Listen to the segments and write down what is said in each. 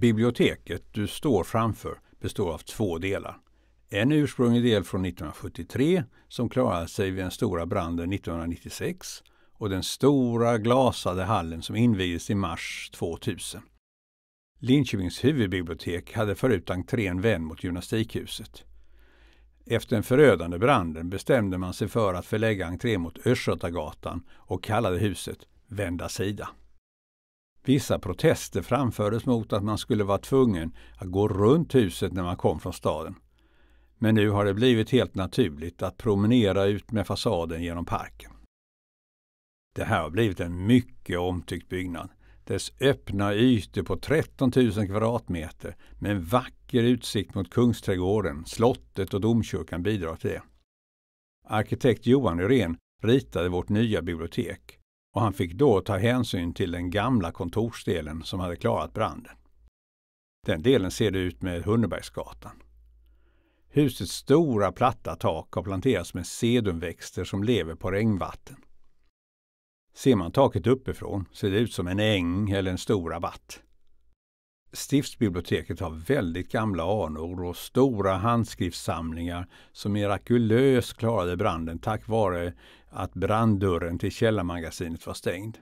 Biblioteket du står framför består av två delar. En ursprunglig del från 1973 som klarade sig vid den stora branden 1996 och den stora glasade hallen som invigdes i mars 2000. Linköpings huvudbibliotek hade förut entrén vänd mot gymnastikhuset. Efter den förödande branden bestämde man sig för att förlägga entrén mot Östgötagatan och kallade huset Vända sida. Vissa protester framfördes mot att man skulle vara tvungen att gå runt huset när man kom från staden. Men nu har det blivit helt naturligt att promenera ut med fasaden genom parken. Det här har blivit en mycket omtyckt byggnad. Dess öppna ytor på 13 000 kvadratmeter med en vacker utsikt mot Kungsträdgården, slottet och domkyrkan bidrar till det. Arkitekt Johan Uren ritade vårt nya bibliotek och han fick då ta hänsyn till den gamla kontorsdelen som hade klarat branden. Den delen ser det ut med Hunnebergsgatan. Husets stora platta tak har planterats med sedumväxter som lever på regnvatten. Ser man taket uppifrån ser det ut som en äng eller en stor rabatt. Stiftsbiblioteket har väldigt gamla anor och stora handskriftssamlingar som mirakulöst klarade branden tack vare att branddörren till källarmagasinet var stängd.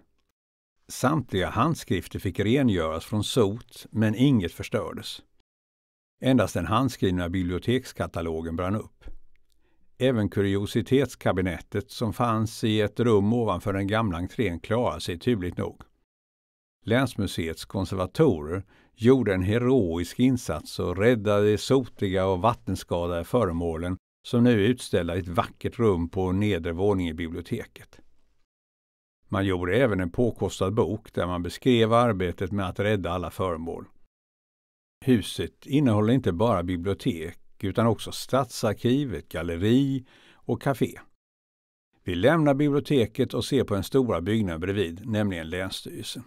Samtliga handskrifter fick rengöras från sot, men inget förstördes. Endast den handskrivna bibliotekskatalogen brann upp. Även kuriositetskabinettet som fanns i ett rum ovanför den gamla entrén klarade sig tydligt nog. Länsmuseets konservatorer gjorde en heroisk insats och räddade de sotiga och vattenskadade föremålen som nu är utställda i ett vackert rum på nedre våningen i biblioteket. Man gjorde även en påkostad bok där man beskrev arbetet med att rädda alla föremål. Huset innehåller inte bara bibliotek utan också stadsarkiv, galleri och café. Vi lämnar biblioteket och ser på den stora byggnaden bredvid, nämligen Länsstyrelsen.